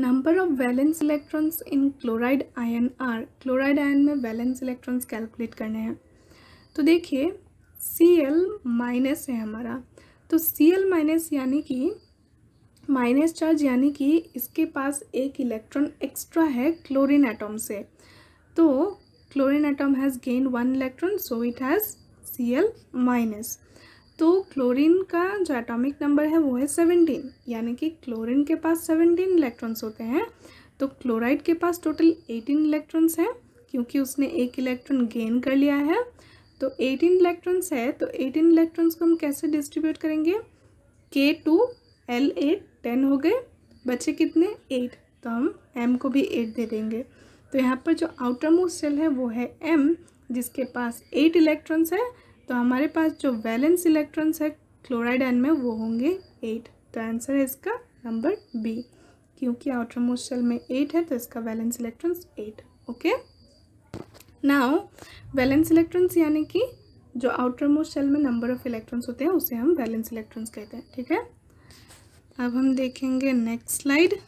number of valence electrons in chloride ion are chloride ion में valence electrons calculate करने हैं तो देखिए सी एल माइनस है हमारा तो सी एल माइनस यानी कि माइनस चार्ज यानी कि इसके पास एक इलेक्ट्रॉन एक्स्ट्रा है क्लोरीन एटम से तो chlorine atom has gain one electron so it has C L minus तो क्लोरीन का जो एटॉमिक नंबर है वो है सेवनटीन यानी कि क्लोरीन के पास सेवनटीन इलेक्ट्रॉन्स होते हैं तो क्लोराइड के पास टोटल एटीन इलेक्ट्रॉन्स हैं क्योंकि उसने एक इलेक्ट्रॉन गेन कर लिया है तो एटीन इलेक्ट्रॉन्स है तो एटीन इलेक्ट्रॉन्स को हम कैसे डिस्ट्रीब्यूट करेंगे के टू एल एट टेन हो गए बचे कितने एट तो हम एम को भी एट दे देंगे तो यहाँ पर जो आउटर मोस्ट सेल है वो है एम जिसके पास एट इलेक्ट्रॉन्स है तो हमारे पास जो वैलेंस इलेक्ट्रॉन्स है क्लोराइड एन में वो होंगे एट तो आंसर है इसका नंबर बी क्योंकि आउटर मोस्ट सेल में एट है तो इसका valence electrons eight okay now valence electrons यानी कि जो आउटर मोस्ट सेल में नंबर ऑफ इलेक्ट्रॉन्स होते हैं उसे हम वैलेंस इलेक्ट्रॉन्स कहते हैं ठीक है अब हम देखेंगे नेक्स्ट स्लाइड